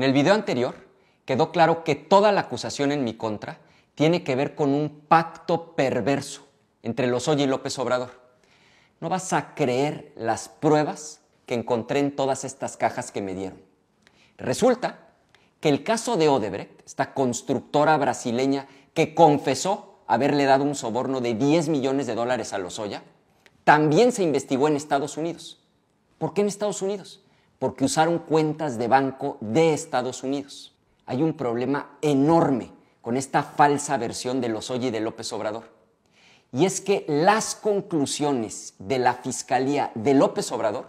En el video anterior quedó claro que toda la acusación en mi contra tiene que ver con un pacto perverso entre Lozoya y López Obrador. No vas a creer las pruebas que encontré en todas estas cajas que me dieron. Resulta que el caso de Odebrecht, esta constructora brasileña que confesó haberle dado un soborno de 10 millones de dólares a Lozoya, también se investigó en Estados Unidos. ¿Por qué en Estados Unidos? porque usaron cuentas de banco de Estados Unidos. Hay un problema enorme con esta falsa versión de los y de López Obrador. Y es que las conclusiones de la Fiscalía de López Obrador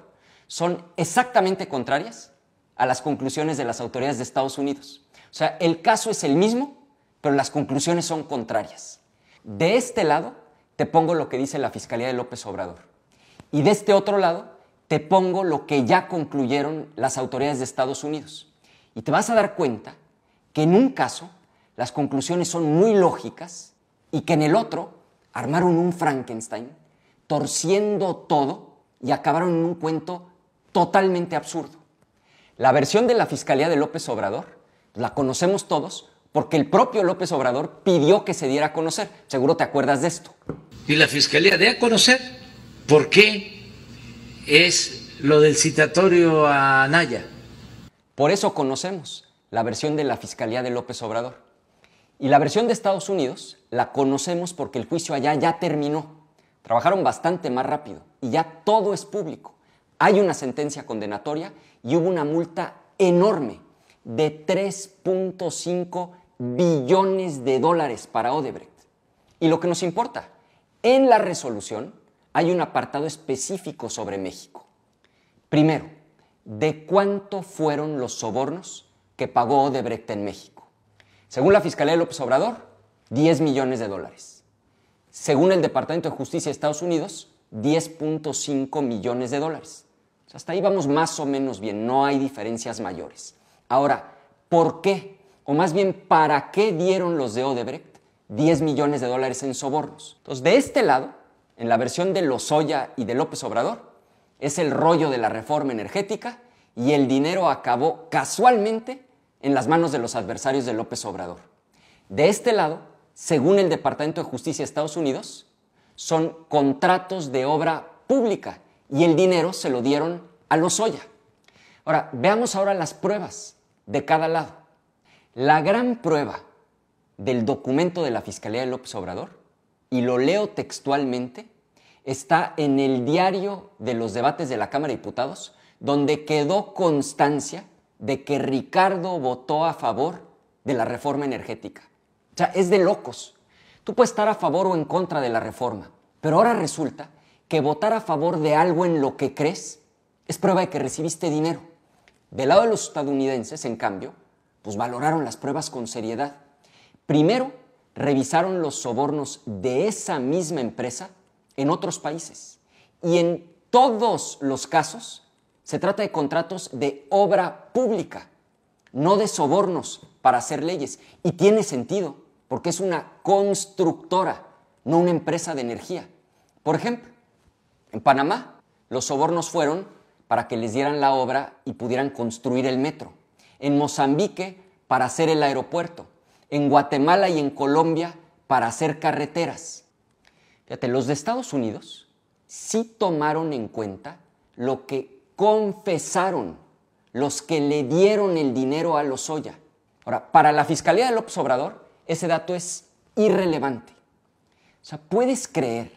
son exactamente contrarias a las conclusiones de las autoridades de Estados Unidos. O sea, el caso es el mismo, pero las conclusiones son contrarias. De este lado, te pongo lo que dice la Fiscalía de López Obrador. Y de este otro lado, te pongo lo que ya concluyeron las autoridades de Estados Unidos. Y te vas a dar cuenta que en un caso las conclusiones son muy lógicas y que en el otro armaron un Frankenstein, torciendo todo y acabaron en un cuento totalmente absurdo. La versión de la Fiscalía de López Obrador la conocemos todos porque el propio López Obrador pidió que se diera a conocer. Seguro te acuerdas de esto. Y la Fiscalía de a conocer por qué es lo del citatorio a Naya. Por eso conocemos la versión de la Fiscalía de López Obrador. Y la versión de Estados Unidos la conocemos porque el juicio allá ya terminó. Trabajaron bastante más rápido y ya todo es público. Hay una sentencia condenatoria y hubo una multa enorme de 3.5 billones de dólares para Odebrecht. Y lo que nos importa, en la resolución hay un apartado específico sobre México. Primero, ¿de cuánto fueron los sobornos que pagó Odebrecht en México? Según la Fiscalía de López Obrador, 10 millones de dólares. Según el Departamento de Justicia de Estados Unidos, 10.5 millones de dólares. hasta ahí vamos más o menos bien, no hay diferencias mayores. Ahora, ¿por qué? O más bien, ¿para qué dieron los de Odebrecht 10 millones de dólares en sobornos? Entonces, de este lado, en la versión de Lozoya y de López Obrador, es el rollo de la reforma energética y el dinero acabó casualmente en las manos de los adversarios de López Obrador. De este lado, según el Departamento de Justicia de Estados Unidos, son contratos de obra pública y el dinero se lo dieron a Lozoya. Ahora, veamos ahora las pruebas de cada lado. La gran prueba del documento de la Fiscalía de López Obrador y lo leo textualmente, está en el diario de los debates de la Cámara de Diputados, donde quedó constancia de que Ricardo votó a favor de la reforma energética. O sea, es de locos. Tú puedes estar a favor o en contra de la reforma, pero ahora resulta que votar a favor de algo en lo que crees es prueba de que recibiste dinero. Del lado de los estadounidenses, en cambio, pues valoraron las pruebas con seriedad. Primero, revisaron los sobornos de esa misma empresa en otros países. Y en todos los casos se trata de contratos de obra pública, no de sobornos para hacer leyes. Y tiene sentido, porque es una constructora, no una empresa de energía. Por ejemplo, en Panamá los sobornos fueron para que les dieran la obra y pudieran construir el metro. En Mozambique para hacer el aeropuerto en Guatemala y en Colombia para hacer carreteras. Fíjate, los de Estados Unidos sí tomaron en cuenta lo que confesaron los que le dieron el dinero a Lozoya. Ahora, para la Fiscalía de López Obrador, ese dato es irrelevante. O sea, ¿puedes creer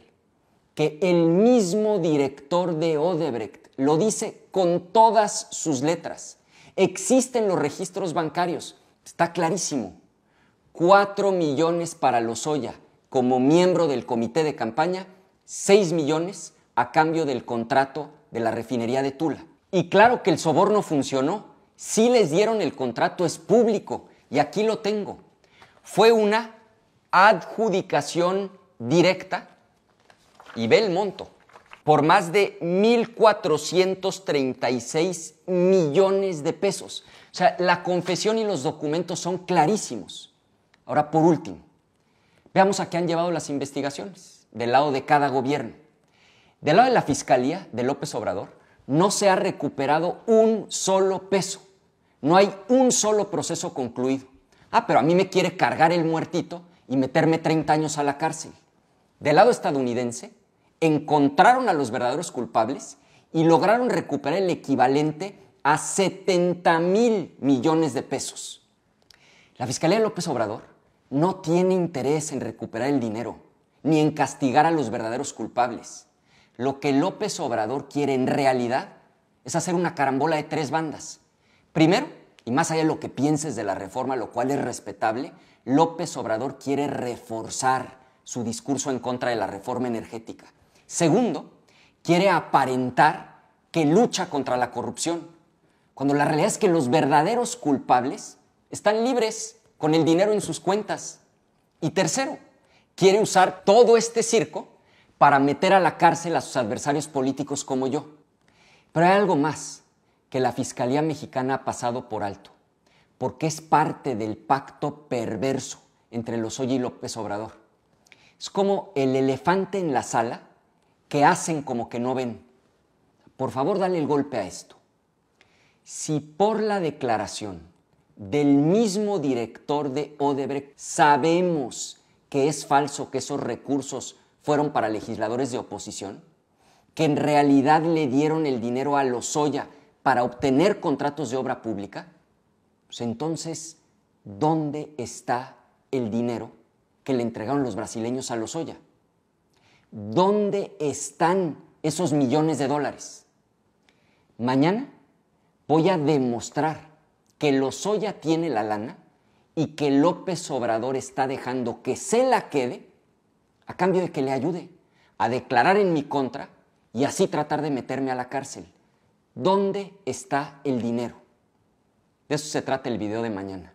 que el mismo director de Odebrecht lo dice con todas sus letras? Existen los registros bancarios, está clarísimo. 4 millones para Lozoya como miembro del comité de campaña, 6 millones a cambio del contrato de la refinería de Tula. Y claro que el soborno funcionó, Si les dieron el contrato, es público, y aquí lo tengo. Fue una adjudicación directa, y ve el monto, por más de 1.436 millones de pesos. O sea, la confesión y los documentos son clarísimos. Ahora, por último, veamos a qué han llevado las investigaciones del lado de cada gobierno. Del lado de la Fiscalía de López Obrador, no se ha recuperado un solo peso. No hay un solo proceso concluido. Ah, pero a mí me quiere cargar el muertito y meterme 30 años a la cárcel. Del lado estadounidense, encontraron a los verdaderos culpables y lograron recuperar el equivalente a 70 mil millones de pesos. La Fiscalía de López Obrador no tiene interés en recuperar el dinero ni en castigar a los verdaderos culpables. Lo que López Obrador quiere en realidad es hacer una carambola de tres bandas. Primero, y más allá de lo que pienses de la reforma, lo cual es respetable, López Obrador quiere reforzar su discurso en contra de la reforma energética. Segundo, quiere aparentar que lucha contra la corrupción, cuando la realidad es que los verdaderos culpables están libres con el dinero en sus cuentas. Y tercero, quiere usar todo este circo para meter a la cárcel a sus adversarios políticos como yo. Pero hay algo más que la Fiscalía Mexicana ha pasado por alto, porque es parte del pacto perverso entre Lozoya y López Obrador. Es como el elefante en la sala que hacen como que no ven. Por favor, dale el golpe a esto. Si por la declaración del mismo director de Odebrecht. Sabemos que es falso que esos recursos fueron para legisladores de oposición, que en realidad le dieron el dinero a Lozoya para obtener contratos de obra pública. Pues entonces, ¿dónde está el dinero que le entregaron los brasileños a Lozoya? ¿Dónde están esos millones de dólares? Mañana voy a demostrar que Lozoya tiene la lana y que López Obrador está dejando que se la quede a cambio de que le ayude a declarar en mi contra y así tratar de meterme a la cárcel. ¿Dónde está el dinero? De eso se trata el video de mañana.